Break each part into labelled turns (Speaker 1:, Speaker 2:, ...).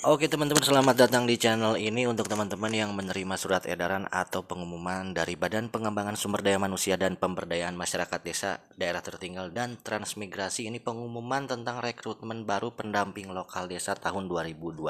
Speaker 1: Oke teman-teman selamat datang di channel ini untuk teman-teman yang menerima surat edaran atau pengumuman dari Badan Pengembangan Sumber Daya Manusia dan Pemberdayaan Masyarakat Desa Daerah Tertinggal dan Transmigrasi ini pengumuman tentang rekrutmen baru pendamping lokal desa tahun 2022.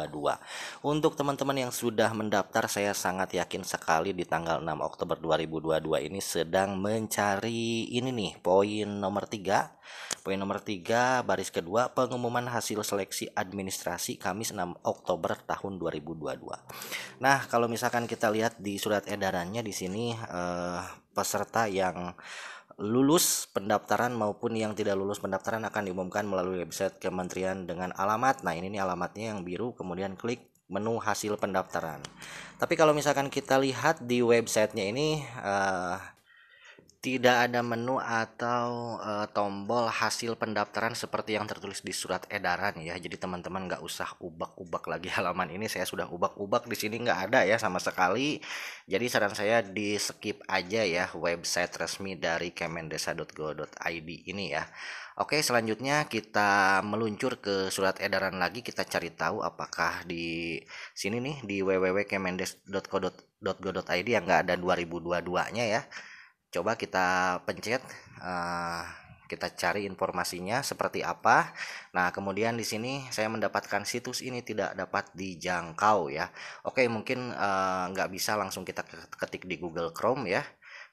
Speaker 1: Untuk teman-teman yang sudah mendaftar saya sangat yakin sekali di tanggal 6 Oktober 2022 ini sedang mencari ini nih poin nomor 3 Poin nomor 3, baris kedua, pengumuman hasil seleksi administrasi Kamis 6 Oktober tahun 2022. Nah, kalau misalkan kita lihat di surat edarannya di sini eh, peserta yang lulus pendaftaran maupun yang tidak lulus pendaftaran akan diumumkan melalui website kementerian dengan alamat. Nah, ini nih alamatnya yang biru, kemudian klik menu hasil pendaftaran. Tapi kalau misalkan kita lihat di websitenya ini eh, tidak ada menu atau e, tombol hasil pendaftaran seperti yang tertulis di surat edaran ya. Jadi teman-teman nggak usah ubak-ubak lagi halaman ini. Saya sudah ubak-ubak di sini nggak ada ya sama sekali. Jadi saran saya di skip aja ya website resmi dari kemendesa.go.id ini ya. Oke, selanjutnya kita meluncur ke surat edaran lagi. Kita cari tahu apakah di sini nih di www.kemendes.go.id yang nggak ada 2022-nya ya coba kita pencet uh, kita cari informasinya seperti apa. Nah, kemudian di sini saya mendapatkan situs ini tidak dapat dijangkau ya. Oke, mungkin uh, nggak bisa langsung kita ketik di Google Chrome ya.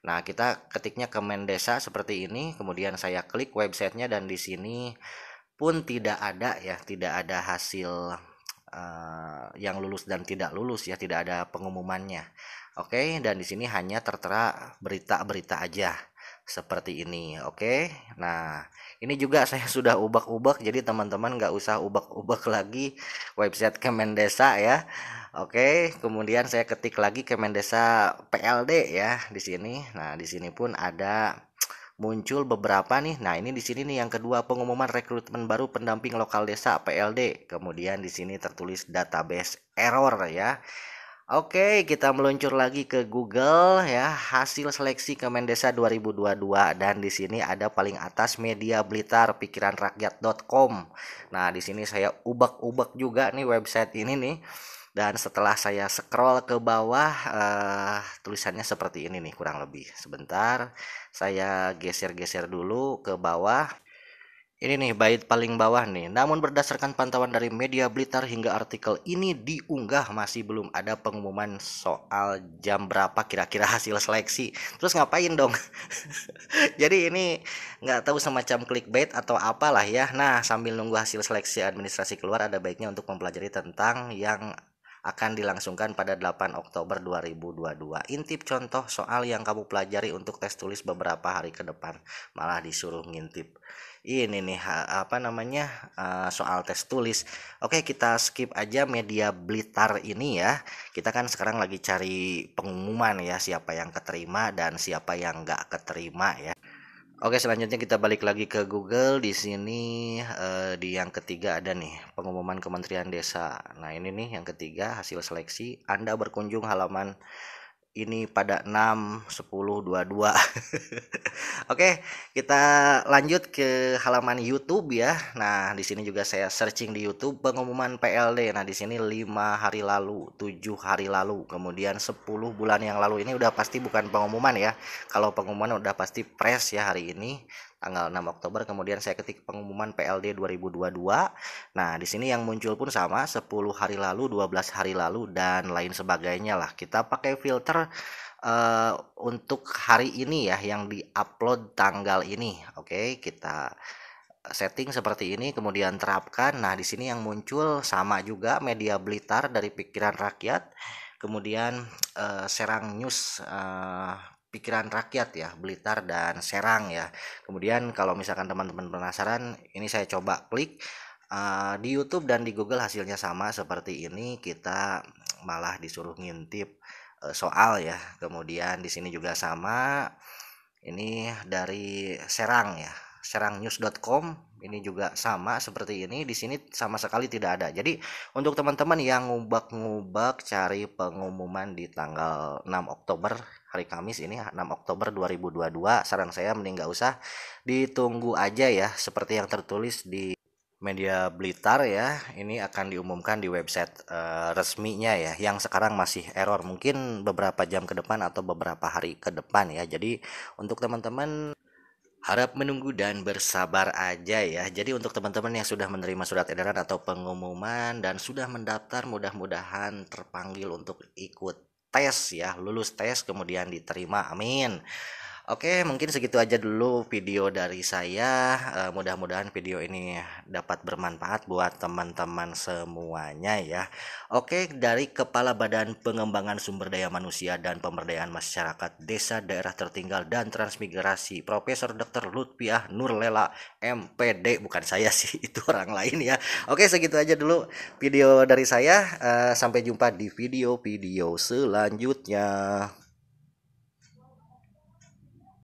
Speaker 1: Nah, kita ketiknya ke Mendesa seperti ini, kemudian saya klik websitenya dan di sini pun tidak ada ya, tidak ada hasil uh, yang lulus dan tidak lulus ya, tidak ada pengumumannya. Oke, dan di sini hanya tertera berita-berita aja seperti ini. Oke, nah ini juga saya sudah ubah-ubah, jadi teman-teman nggak usah ubah-ubah lagi website Kemendesa ya. Oke, kemudian saya ketik lagi Kemendesa PLD ya di sini. Nah, di sini pun ada muncul beberapa nih. Nah, ini di sini nih yang kedua pengumuman rekrutmen baru pendamping lokal desa PLD. Kemudian di sini tertulis database error ya. Oke, kita meluncur lagi ke Google ya, hasil seleksi Kemendesa 2022 dan di sini ada paling atas media Blitar pikiranrakyat.com. Nah, di sini saya ubak-ubak juga nih website ini nih. Dan setelah saya scroll ke bawah uh, tulisannya seperti ini nih kurang lebih. Sebentar, saya geser-geser dulu ke bawah. Ini nih bait paling bawah nih. Namun berdasarkan pantauan dari media Blitar hingga artikel ini diunggah masih belum ada pengumuman soal jam berapa kira-kira hasil seleksi. Terus ngapain dong? Jadi ini nggak tahu semacam clickbait atau apalah ya. Nah sambil nunggu hasil seleksi administrasi keluar ada baiknya untuk mempelajari tentang yang akan dilangsungkan pada 8 Oktober 2022. Intip contoh soal yang kamu pelajari untuk tes tulis beberapa hari ke depan, malah disuruh ngintip. Ini nih apa namanya soal tes tulis. Oke kita skip aja media Blitar ini ya. Kita kan sekarang lagi cari pengumuman ya siapa yang keterima dan siapa yang nggak keterima ya. Oke, selanjutnya kita balik lagi ke Google. Di sini eh, di yang ketiga ada nih pengumuman Kementerian Desa. Nah, ini nih yang ketiga hasil seleksi. Anda berkunjung halaman ini pada 6, 10, 22. Oke, kita lanjut ke halaman YouTube ya. Nah, di sini juga saya searching di YouTube pengumuman PLD. Nah, di sini 5 hari lalu, 7 hari lalu, kemudian 10 bulan yang lalu ini udah pasti bukan pengumuman ya. Kalau pengumuman udah pasti press ya hari ini, tanggal 6 Oktober kemudian saya ketik pengumuman PLD 2022. Nah, di sini yang muncul pun sama 10 hari lalu, 12 hari lalu dan lain sebagainya lah. Kita pakai filter uh, untuk hari ini ya yang diupload tanggal ini. Oke, okay, kita setting seperti ini kemudian terapkan. Nah, di sini yang muncul sama juga media Blitar dari pikiran rakyat. Kemudian uh, Serang News uh, pikiran rakyat ya Blitar dan Serang ya kemudian kalau misalkan teman-teman penasaran ini saya coba klik Uh, di YouTube dan di Google hasilnya sama seperti ini kita malah disuruh ngintip uh, soal ya kemudian di sini juga sama ini dari Serang ya serangnews.com ini juga sama seperti ini di sini sama sekali tidak ada jadi untuk teman-teman yang ngubak-ngubak cari pengumuman di tanggal 6 Oktober hari Kamis ini 6 Oktober 2022 saran saya mending nggak usah ditunggu aja ya seperti yang tertulis di media Blitar ya ini akan diumumkan di website uh, resminya ya yang sekarang masih error mungkin beberapa jam ke depan atau beberapa hari ke depan ya jadi untuk teman-teman Harap menunggu dan bersabar aja ya. Jadi untuk teman-teman yang sudah menerima surat edaran atau pengumuman dan sudah mendaftar mudah-mudahan terpanggil untuk ikut tes ya, lulus tes kemudian diterima. Amin. Oke, mungkin segitu aja dulu video dari saya. Eh, mudah-mudahan video ini dapat bermanfaat buat teman-teman semuanya ya. Oke, dari Kepala Badan Pengembangan Sumber Daya Manusia dan Pemberdayaan Masyarakat Desa Daerah Tertinggal dan Transmigrasi, Profesor Dr. Lutfiah Nurlela MPD, bukan saya sih, itu orang lain ya. Oke, segitu aja dulu video dari saya. Eh, sampai jumpa di video-video selanjutnya.